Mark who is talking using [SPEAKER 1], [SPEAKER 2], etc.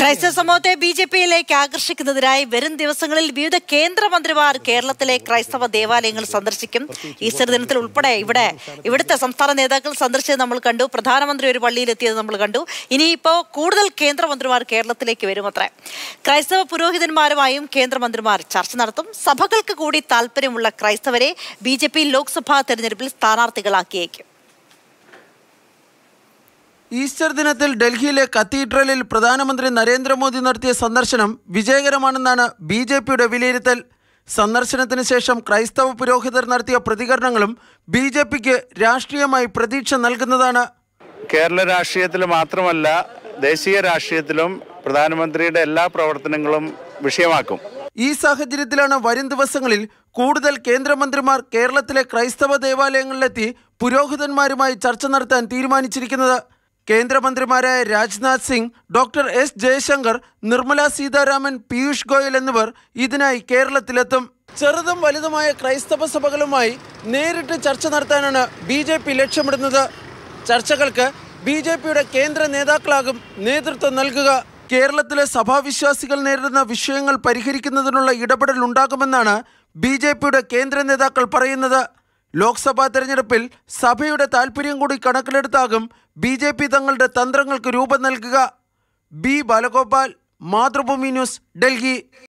[SPEAKER 1] ക്രൈസ്തവ സമൂഹത്തെ B J പിയിലേക്ക് ആകർഷിക്കുന്നതിനായി വരും ദിവസങ്ങളിൽ വിവിധ കേന്ദ്രമന്ത്രിമാർ കേരളത്തിലെ ക്രൈസ്തവ ദേവാലയങ്ങൾ സന്ദർശിക്കും ഈസ്റ്റർ ദിനത്തിൽ ഉൾപ്പെടെ ഇവിടെ ഇവിടുത്തെ സംസ്ഥാന നേതാക്കൾ സന്ദർശിച്ചത് നമ്മൾ കണ്ടു പ്രധാനമന്ത്രി ഒരു പള്ളിയിലെത്തിയത് നമ്മൾ കണ്ടു ഇനിയിപ്പോൾ കൂടുതൽ കേന്ദ്രമന്ത്രിമാർ കേരളത്തിലേക്ക് വരും ക്രൈസ്തവ പുരോഹിതന്മാരുമായും കേന്ദ്രമന്ത്രിമാർ ചർച്ച നടത്തും സഭകൾക്ക് കൂടി താല്പര്യമുള്ള ക്രൈസ്തവരെ ബി ജെ പി ലോക്സഭാ തെരഞ്ഞെടുപ്പിൽ സ്ഥാനാർത്ഥികളാക്കിയേക്കും
[SPEAKER 2] ഈസ്റ്റർ ദിനത്തിൽ ഡൽഹിയിലെ കത്തീഡ്രലിൽ പ്രധാനമന്ത്രി നരേന്ദ്രമോദി നടത്തിയ സന്ദർശനം വിജയകരമാണെന്നാണ് ബി ജെ പിയുടെ വിലയിരുത്തൽ സന്ദർശനത്തിന് ശേഷം ക്രൈസ്തവ പുരോഹിതർ നടത്തിയ പ്രതികരണങ്ങളും ബി ജെ പിക്ക് രാഷ്ട്രീയമായി പ്രതീക്ഷ നൽകുന്നതാണ്
[SPEAKER 3] കേരള രാഷ്ട്രീയത്തിൽ മാത്രമല്ല ദേശീയ രാഷ്ട്രീയത്തിലും പ്രധാനമന്ത്രിയുടെ എല്ലാ പ്രവർത്തനങ്ങളും വിഷയമാക്കും
[SPEAKER 2] ഈ സാഹചര്യത്തിലാണ് വരും ദിവസങ്ങളിൽ കൂടുതൽ കേന്ദ്രമന്ത്രിമാർ കേരളത്തിലെ ക്രൈസ്തവ ദേവാലയങ്ങളിലെത്തി പുരോഹിതന്മാരുമായി ചർച്ച നടത്താൻ തീരുമാനിച്ചിരിക്കുന്നത് കേന്ദ്രമന്ത്രിമാരായ രാജ്നാഥ് സിംഗ് ഡോക്ടർ എസ് ജയശങ്കർ നിർമ്മല സീതാരാമൻ പീയൂഷ് ഗോയൽ എന്നിവർ ഇതിനായി കേരളത്തിലെത്തും ചെറുതും വലുതുമായ ക്രൈസ്തവ സഭകളുമായി നേരിട്ട് ചർച്ച നടത്താനാണ് ബി ജെ പി ലക്ഷ്യമിടുന്നത് ചർച്ചകൾക്ക് ബി ജെ പിയുടെ കേന്ദ്ര നേതാക്കളാകും നേതൃത്വം നൽകുക കേരളത്തിലെ സഭാവിശ്വാസികൾ നേരിടുന്ന വിഷയങ്ങൾ പരിഹരിക്കുന്നതിനുള്ള ഇടപെടൽ ഉണ്ടാകുമെന്നാണ് ബി കേന്ദ്ര നേതാക്കൾ പറയുന്നത് ലോക്സഭാ തെരഞ്ഞെടുപ്പിൽ സഭയുടെ താൽപ്പര്യം കൂടി കണക്കിലെടുത്താകും ബി ജെ പി തങ്ങളുടെ തന്ത്രങ്ങൾക്ക് രൂപം നൽകുക ബി ബാലഗോപാൽ മാതൃഭൂമി ന്യൂസ് ഡൽഹി